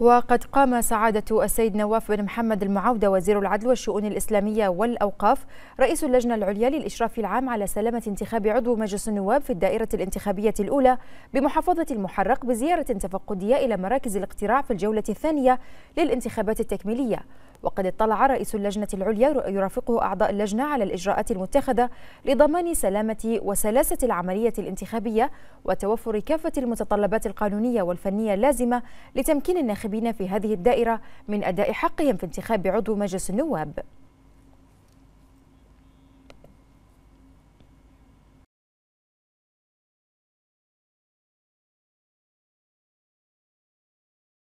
وقد قام سعادة السيد نواف بن محمد المعودة وزير العدل والشؤون الإسلامية والأوقاف رئيس اللجنة العليا للإشراف العام على سلامة انتخاب عضو مجلس النواب في الدائرة الانتخابية الأولى بمحافظة المحرق بزيارة تفقدية إلى مراكز الاقتراع في الجولة الثانية للانتخابات التكميلية وقد اطلع رئيس اللجنة العليا يرافقه أعضاء اللجنة على الإجراءات المتخذة لضمان سلامة وسلاسة العملية الانتخابية وتوفر كافة المتطلبات القانونية والفنية اللازمة لتمكين الناخب الناخبين في هذه الدائرة من أداء حقهم في انتخاب عضو مجلس النواب